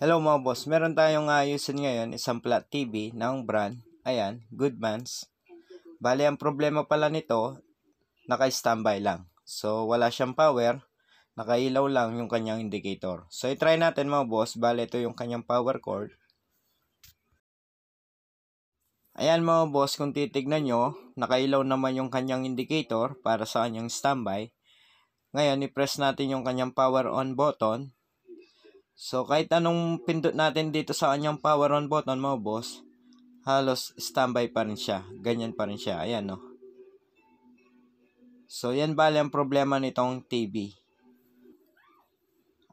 Hello mga boss, meron tayong ah, ayusin uh, ngayon isang flat TV ng brand, ayan, Goodmans. Bali ang problema pala nito, naka-standby lang. So wala siyang power, naka-ilaw lang yung kanyang indicator. So i-try natin mga boss, bali ito yung kanyang power cord. Ayan mga boss, kung titignan nyo, naka-ilaw naman yung kanyang indicator para sa kanyang standby. Ngayon, i-press natin yung kanyang power on button So, kahit anong pindot natin dito sa kanyang power on button mo, boss, halos standby pa rin siya. Ganyan pa rin siya. Ayan, no. So, yan bali ang problema nitong TV.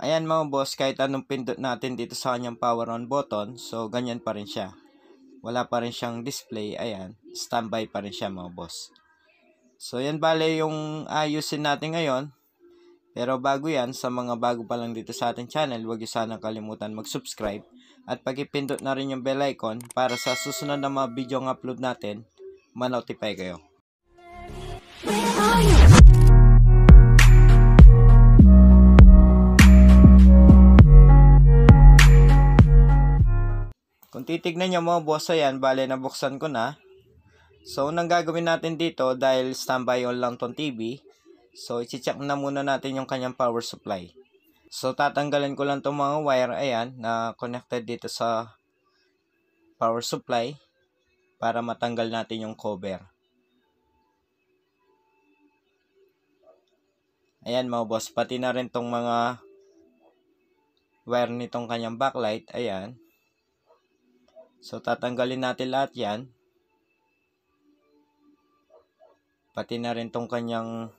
Ayan mga boss, kahit anong pindot natin dito sa kanyang power on button, so ganyan pa rin siya. Wala pa rin siyang display, ayan, standby pa rin siya mga boss. So yan bale yung ayusin natin ngayon. Pero bago yan, sa mga bago pa lang dito sa ating channel, huwag niyo sanang kalimutan mag-subscribe at pakipindot na rin yung bell icon para sa susunod na mga video ng upload natin, manotify kayo. Kung titignan nyo mga boss, ayan, bale nabuksan ko na. So, unang gagawin natin dito, dahil standby on lang tong TV, So, iti-check na muna natin yung kanyang power supply. So, tatanggalin ko lang itong mga wire, ayan, na connected dito sa power supply para matanggal natin yung cover. Ayan mga boss, pati na rin tong mga wire nitong kanyang backlight. Ayan. So, tatanggalin natin lahat yan. Pati na rin tong kanyang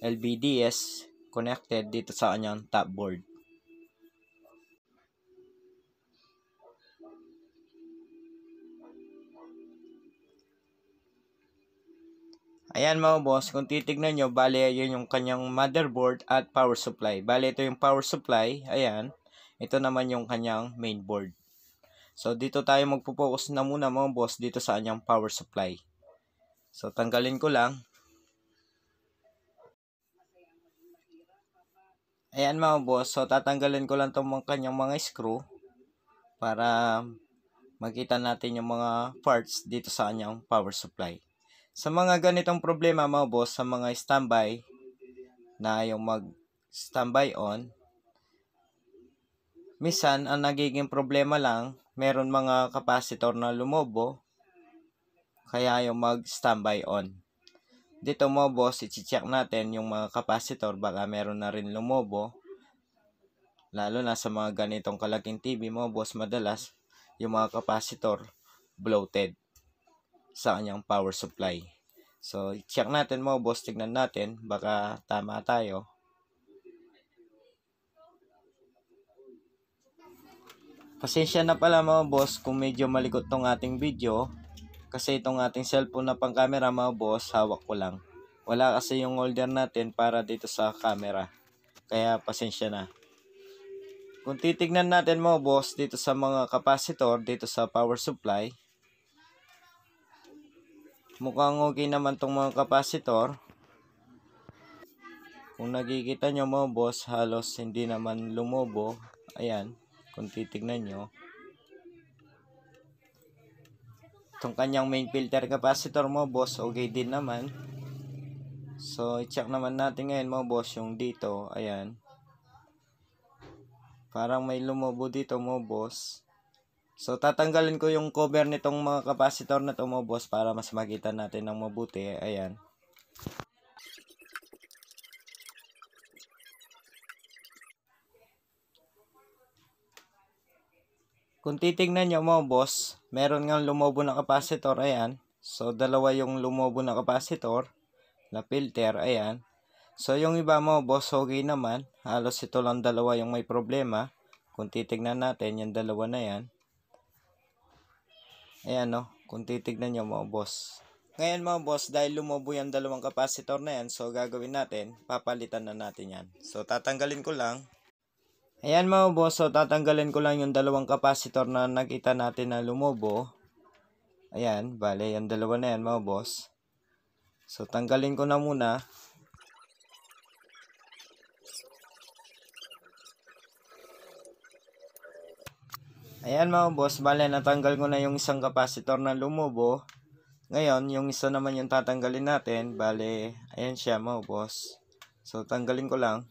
LVDS connected dito sa kanyang top board. Ayan mga boss, kung titignan nyo, bale yun yung kanyang motherboard at power supply. Bale ito yung power supply, ayan. Ito naman yung kanyang mainboard. So dito tayo magpo-focus na muna mga boss dito sa kanyang power supply. So tanggalin ko lang. Ayan mga boss, so tatanggalin ko lang itong mga kanyang mga screw para makita natin yung mga parts dito sa kanyang power supply. Sa mga ganitong problema mga boss, sa mga standby na yung mag standby on, misan ang nagiging problema lang, meron mga capacitor na lumobo, kaya yung mag standby on. Dito mo boss, i-check natin yung mga capacitor baka meron na rin lumobo. Lalo na sa mga ganitong kalaking TV mo boss, madalas yung mga capacitor bloated sa kanyang power supply. So, i check natin mo boss, tignan natin, baka tama tayo. Pasensya na pala mo boss kung medyo malikot tong ating video. Kasi itong ating cellphone na pang camera mga boss, hawak ko lang. Wala kasi yung holder natin para dito sa camera. Kaya pasensya na. Kung titignan natin mo boss dito sa mga capacitor, dito sa power supply, mukhang okay naman tong mga capacitor. Kung nakikita nyo mo boss, halos hindi naman lumobo. Ayan, kung titignan nyo. Itong kanyang main filter capacitor mo boss, okay din naman. So, i-check naman natin ngayon mo boss yung dito, ayan. Parang may lumobo dito mo boss. So, tatanggalin ko yung cover nitong mga capacitor na to mo boss para mas makita natin ng mabuti, ayan. Kung titingnan nyo mo, boss, meron ngang lumobo na capacitor, ayan. So, dalawa yung lumobo na capacitor na filter, ayan. So, yung iba mo, boss, okay naman. Halos ito lang dalawa yung may problema. Kung titignan natin, yung dalawa na yan. Ayan, no. Kung titignan nyo mo, boss. Ngayon mo, boss, dahil lumobo yung dalawang capacitor na yan, so gagawin natin, papalitan na natin yan. So, tatanggalin ko lang. Ayan mga boss, so tatanggalin ko lang yung dalawang kapasitor na nakita natin na lumobo. Ayan, bale, yung dalawa na yan mga boss. So tanggalin ko na muna. Ayan mga boss, bale natanggal ko na yung isang kapasitor na lumobo. Ngayon, yung isa naman yung tatanggalin natin, bale, ayan siya mga boss. So tanggalin ko lang.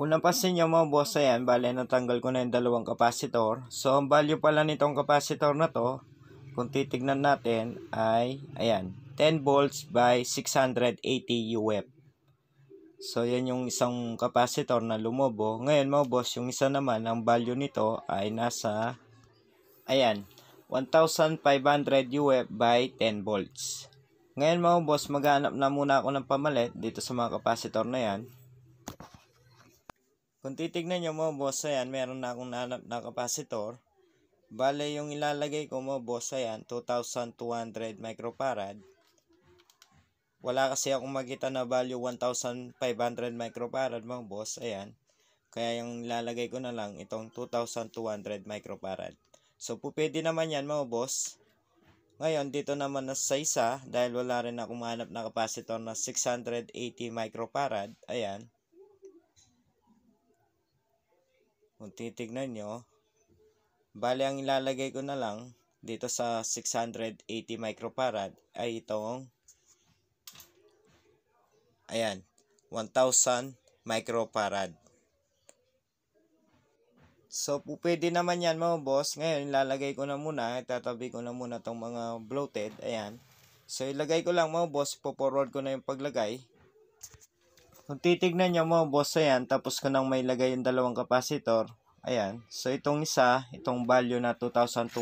Kung napansin nyo mga boss, ayan, bali natanggal ko na yung dalawang kapasitor. So, ang value pala nitong kapasitor na to, kung titignan natin, ay, ayan, 10 volts by 680 UF. So, yan yung isang kapasitor na lumobo. Ngayon mga boss, yung isa naman, ang value nito ay nasa, ayan, 1,500 UF by 10 volts. Ngayon mga boss, maghanap na muna ako ng pamalit dito sa mga kapasitor na yan. Kung titignan nyo mo boss, ayan, meron na akong nahanap na kapasitor. Bale, yung ilalagay ko mo boss, ayan, 2,200 microfarad. Wala kasi akong makita na value 1,500 microfarad mo boss, ayan. Kaya yung ilalagay ko na lang itong 2,200 microfarad. So, pwede naman yan mo boss. Ngayon, dito naman na sa isa, dahil wala rin akong mahanap na kapasitor na 680 microfarad, ayan. kung titignan nyo, bali ang ilalagay ko na lang dito sa 680 microfarad ay itong ayan, 1000 microfarad. So, pwede naman yan mga boss. Ngayon, ilalagay ko na muna. Itatabi ko na muna itong mga bloated. Ayan. So, ilagay ko lang mga boss. Ipo-forward ko na yung paglagay. Kung titignan nyo mo, boss, ayan, tapos ko nang may lagay yung dalawang kapasitor, ayan. So, itong isa, itong value na 2,200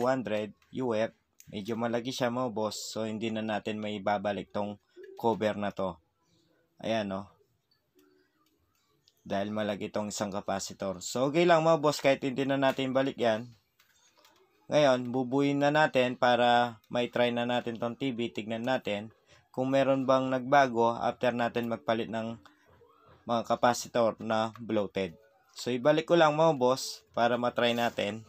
UF, medyo malaki siya mo, boss. So, hindi na natin may babalik tong cover na to. Ayan, no. Oh dahil malaki itong isang capacitor. So, okay lang mo, boss, kahit hindi na natin balik yan. Ngayon, bubuin na natin para may try na natin tong TV, tignan natin kung meron bang nagbago after natin magpalit ng mga capacitor na bloated. So ibalik ko lang mo boss para matry natin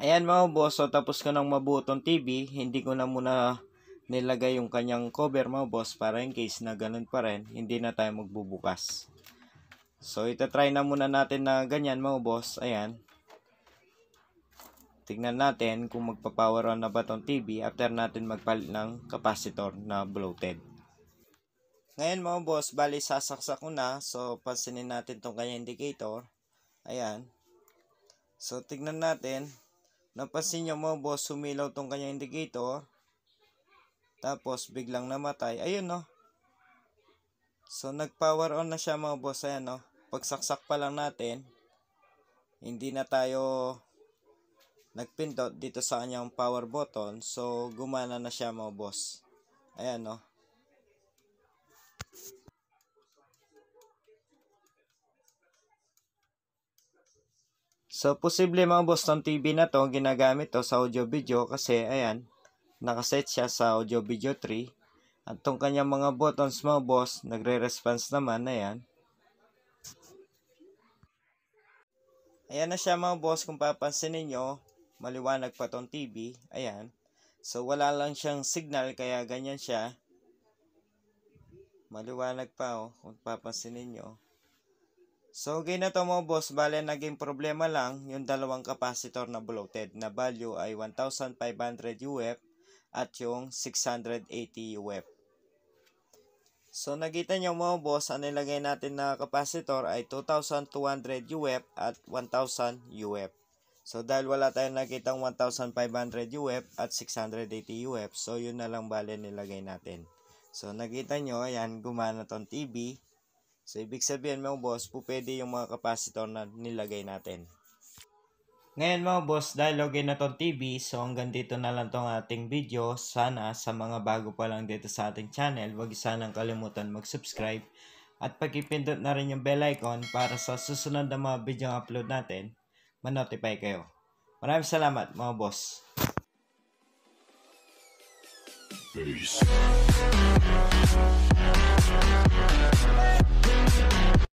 Ayan mga boss, so tapos ko ng mabutong TV, hindi ko na muna nilagay yung kanyang cover mga boss para in case na ganun pa rin, hindi na tayo magbubukas. So try na muna natin na ganyan mga boss, ayan. Tignan natin kung magpapower on na ba tong TV after natin magpalit ng capacitor na bloated. Ngayon mga boss, bali sasaksak ko na, so pansinin natin tong kanyang indicator. Ayan. So tignan natin. Napansin nyo mo, boss, sumilaw tong kanyang indicator. Tapos, biglang namatay. Ayun, no? So, nag-power on na siya, mga boss. Ayan, no? Pagsaksak pa lang natin, hindi na tayo nagpindot dito sa kanyang power button. So, gumana na siya, mga boss. Ayan, no? So, posible mga boss ng TV na to, ginagamit to sa audio video kasi ayan, nakaset siya sa audio video 3. At tong kanyang mga buttons mga boss, nagre-response naman, ayan. Ayan na siya mga boss, kung papansin ninyo, maliwanag pa tong TV, ayan. So, wala lang siyang signal, kaya ganyan siya. Maliwanag pa, oh, kung papansin ninyo. So, okay na to mga boss. Bale, naging problema lang yung dalawang capacitor na bloated na value ay 1,500 UF at yung 680 UF. So, nakita nyo mo boss, ang nilagay natin na capacitor ay 2,200 UF at 1,000 UF. So, dahil wala tayong nakitang 1,500 UF at 680 UF, so yun na lang bale nilagay natin. So, nakita nyo, ayan, gumana tong TV. So, ibig sabihin mo boss, po pwede yung mga capacitor na nilagay natin. Ngayon mo boss, dahil okay na tong TV, so hanggang dito na lang tong ating video. Sana sa mga bago pa lang dito sa ating channel, wag sanang kalimutan mag-subscribe at pagkipindot na rin yung bell icon para sa susunod na mga video upload natin, manotify kayo. Maraming salamat mga boss. Peace.